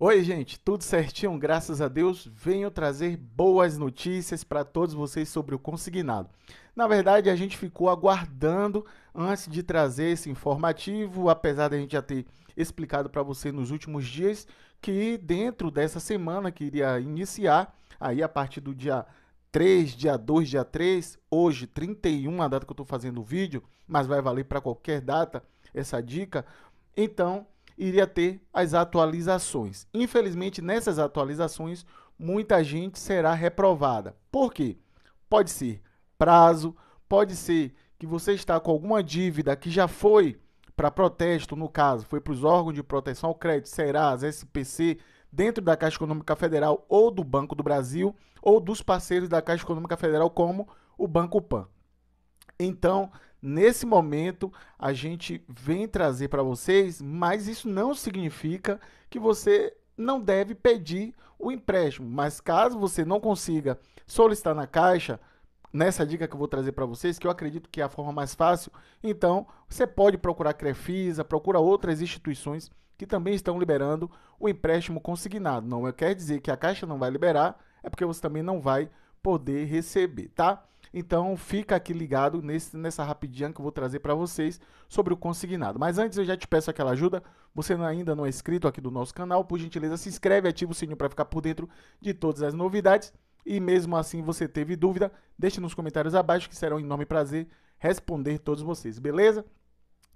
Oi, gente, tudo certinho? Graças a Deus, venho trazer boas notícias para todos vocês sobre o consignado. Na verdade, a gente ficou aguardando antes de trazer esse informativo, apesar da gente já ter explicado para você nos últimos dias que dentro dessa semana que iria iniciar, aí a partir do dia 3, dia 2, dia 3, hoje 31, a data que eu estou fazendo o vídeo, mas vai valer para qualquer data essa dica. Então, iria ter as atualizações. Infelizmente, nessas atualizações, muita gente será reprovada. Por quê? Pode ser prazo, pode ser que você está com alguma dívida que já foi para protesto, no caso, foi para os órgãos de proteção ao crédito, Serasa, SPC, dentro da Caixa Econômica Federal ou do Banco do Brasil, ou dos parceiros da Caixa Econômica Federal, como o Banco Pan. Então, Nesse momento, a gente vem trazer para vocês, mas isso não significa que você não deve pedir o empréstimo. Mas caso você não consiga solicitar na Caixa, nessa dica que eu vou trazer para vocês, que eu acredito que é a forma mais fácil, então você pode procurar a Crefisa, procura outras instituições que também estão liberando o empréstimo consignado. Não quer dizer que a Caixa não vai liberar, é porque você também não vai poder receber, tá? Então fica aqui ligado nesse, nessa rapidinha que eu vou trazer para vocês sobre o consignado. Mas antes eu já te peço aquela ajuda. Você ainda não é inscrito aqui do nosso canal, por gentileza se inscreve, ativa o sininho para ficar por dentro de todas as novidades. E mesmo assim você teve dúvida, deixe nos comentários abaixo que será um enorme prazer responder todos vocês, beleza?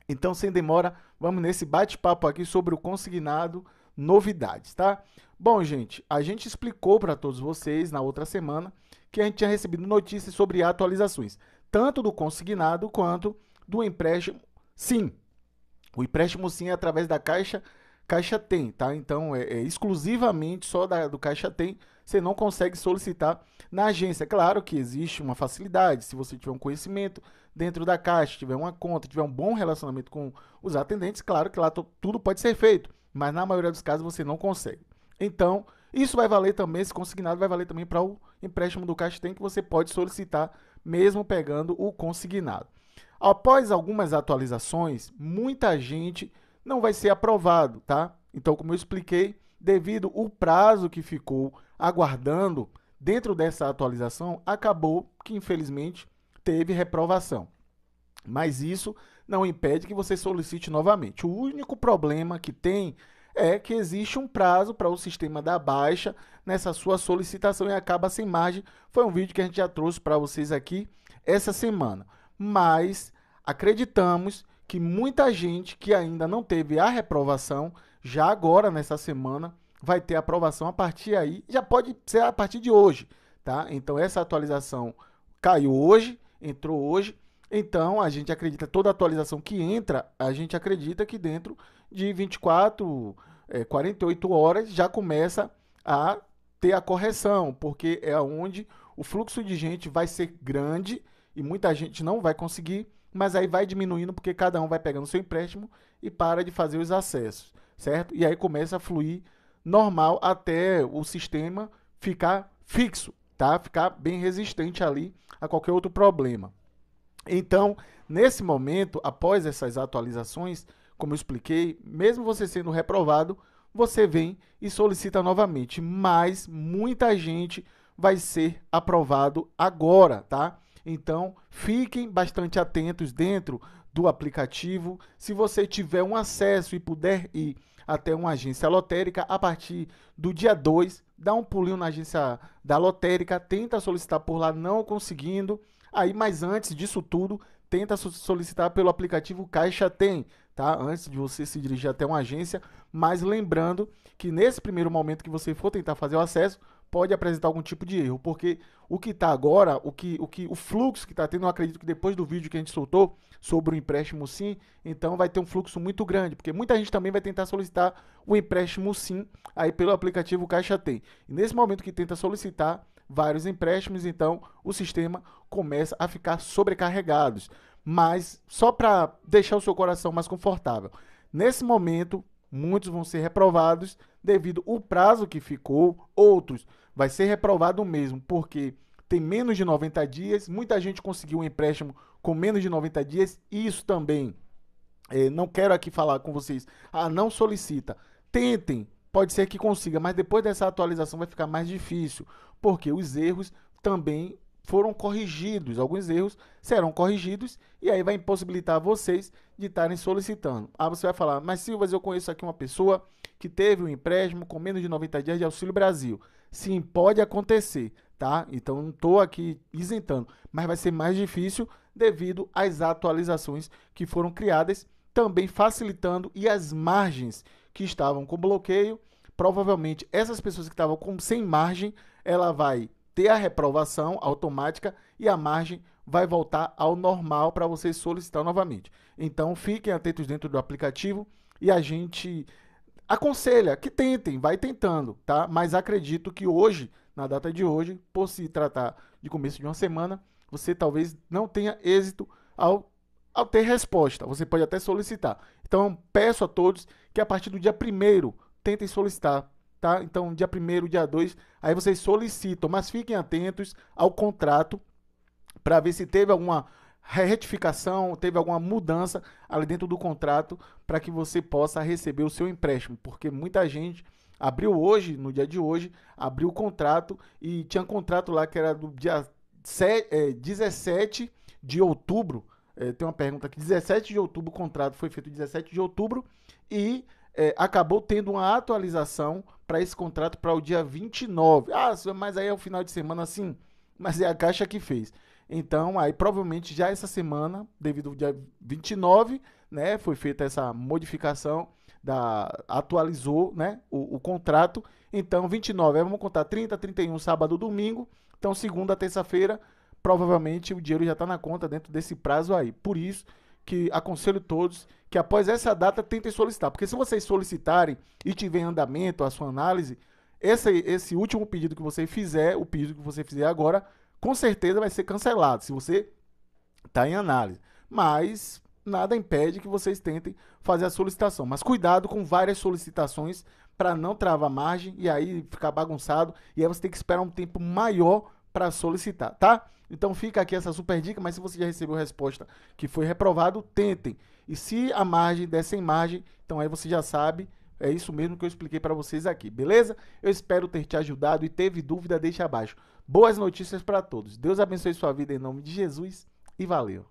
Então, sem demora, vamos nesse bate-papo aqui sobre o consignado, novidades, tá? Bom, gente, a gente explicou para todos vocês na outra semana que a gente tinha recebido notícias sobre atualizações, tanto do consignado quanto do empréstimo. Sim, o empréstimo sim é através da Caixa Caixa Tem, tá? Então é, é exclusivamente só da, do Caixa Tem, você não consegue solicitar na agência. Claro que existe uma facilidade, se você tiver um conhecimento dentro da Caixa, tiver uma conta, tiver um bom relacionamento com os atendentes, claro que lá tudo pode ser feito, mas na maioria dos casos você não consegue. Então, isso vai valer também, esse consignado vai valer também para o empréstimo do Castem, que você pode solicitar mesmo pegando o consignado. Após algumas atualizações, muita gente não vai ser aprovado, tá? Então, como eu expliquei, devido o prazo que ficou aguardando dentro dessa atualização, acabou que infelizmente teve reprovação. Mas isso não impede que você solicite novamente. O único problema que tem é que existe um prazo para o sistema da baixa nessa sua solicitação e acaba sem margem. Foi um vídeo que a gente já trouxe para vocês aqui essa semana. Mas acreditamos que muita gente que ainda não teve a reprovação, já agora nessa semana, vai ter aprovação a partir aí, já pode ser a partir de hoje, tá? Então essa atualização caiu hoje, entrou hoje. Então a gente acredita toda atualização que entra, a gente acredita que dentro de 24 é, 48 horas já começa a ter a correção, porque é onde o fluxo de gente vai ser grande e muita gente não vai conseguir, mas aí vai diminuindo porque cada um vai pegando seu empréstimo e para de fazer os acessos, certo? E aí começa a fluir normal até o sistema ficar fixo, tá? Ficar bem resistente ali a qualquer outro problema. Então, nesse momento, após essas atualizações, como eu expliquei, mesmo você sendo reprovado, você vem e solicita novamente, mas muita gente vai ser aprovado agora, tá? Então, fiquem bastante atentos dentro do aplicativo. Se você tiver um acesso e puder ir até uma agência lotérica, a partir do dia 2, dá um pulinho na agência da lotérica, tenta solicitar por lá, não conseguindo. Aí, mas antes disso tudo, tenta solicitar pelo aplicativo Caixa Tem tá? Antes de você se dirigir até uma agência, mas lembrando que nesse primeiro momento que você for tentar fazer o acesso, pode apresentar algum tipo de erro, porque o que está agora, o que o que o fluxo que está tendo, eu acredito que depois do vídeo que a gente soltou sobre o empréstimo sim, então vai ter um fluxo muito grande, porque muita gente também vai tentar solicitar o empréstimo sim aí pelo aplicativo Caixa Tem. E nesse momento que tenta solicitar vários empréstimos, então o sistema começa a ficar sobrecarregado mas só para deixar o seu coração mais confortável. Nesse momento, muitos vão ser reprovados devido ao prazo que ficou, outros vai ser reprovado mesmo, porque tem menos de 90 dias, muita gente conseguiu um empréstimo com menos de 90 dias, e isso também. É, não quero aqui falar com vocês, ah, não solicita. Tentem, pode ser que consiga, mas depois dessa atualização vai ficar mais difícil, porque os erros também foram corrigidos, alguns erros serão corrigidos e aí vai impossibilitar vocês de estarem solicitando. Ah, você vai falar, mas Silvas, eu conheço aqui uma pessoa que teve um empréstimo com menos de 90 dias de Auxílio Brasil. Sim, pode acontecer, tá? Então não estou aqui isentando, mas vai ser mais difícil devido às atualizações que foram criadas, também facilitando e as margens que estavam com bloqueio. Provavelmente essas pessoas que estavam com sem margem, ela vai ter a reprovação automática e a margem vai voltar ao normal para você solicitar novamente. Então fiquem atentos dentro do aplicativo e a gente aconselha que tentem, vai tentando, tá? Mas acredito que hoje, na data de hoje, por se tratar de começo de uma semana, você talvez não tenha êxito ao, ao ter resposta. Você pode até solicitar. Então peço a todos que a partir do dia primeiro tentem solicitar tá? Então, dia 1 dia 2, aí vocês solicitam, mas fiquem atentos ao contrato para ver se teve alguma retificação, teve alguma mudança ali dentro do contrato para que você possa receber o seu empréstimo, porque muita gente abriu hoje, no dia de hoje, abriu o contrato e tinha um contrato lá que era do dia 7, é, 17 de outubro. É, tem uma pergunta aqui: 17 de outubro, o contrato foi feito 17 de outubro e é, acabou tendo uma atualização para esse contrato para o dia 29. Ah, mas aí é o final de semana assim, mas é a Caixa que fez. Então, aí provavelmente já essa semana, devido ao dia 29, né, foi feita essa modificação da atualizou, né, o, o contrato. Então, 29, vamos contar 30, 31, sábado, domingo. Então, segunda, terça-feira, provavelmente o dinheiro já está na conta dentro desse prazo aí. Por isso que aconselho todos que após essa data tentem solicitar. Porque se vocês solicitarem e tiver andamento a sua análise, esse, esse último pedido que você fizer, o pedido que você fizer agora, com certeza vai ser cancelado, se você está em análise. Mas nada impede que vocês tentem fazer a solicitação. Mas cuidado com várias solicitações para não travar margem e aí ficar bagunçado. E aí você tem que esperar um tempo maior para solicitar, tá? Então fica aqui essa super dica, mas se você já recebeu resposta que foi reprovado, tentem. E se a margem der sem margem, então aí você já sabe, é isso mesmo que eu expliquei para vocês aqui, beleza? Eu espero ter te ajudado e teve dúvida, deixa abaixo. Boas notícias para todos. Deus abençoe sua vida em nome de Jesus e valeu.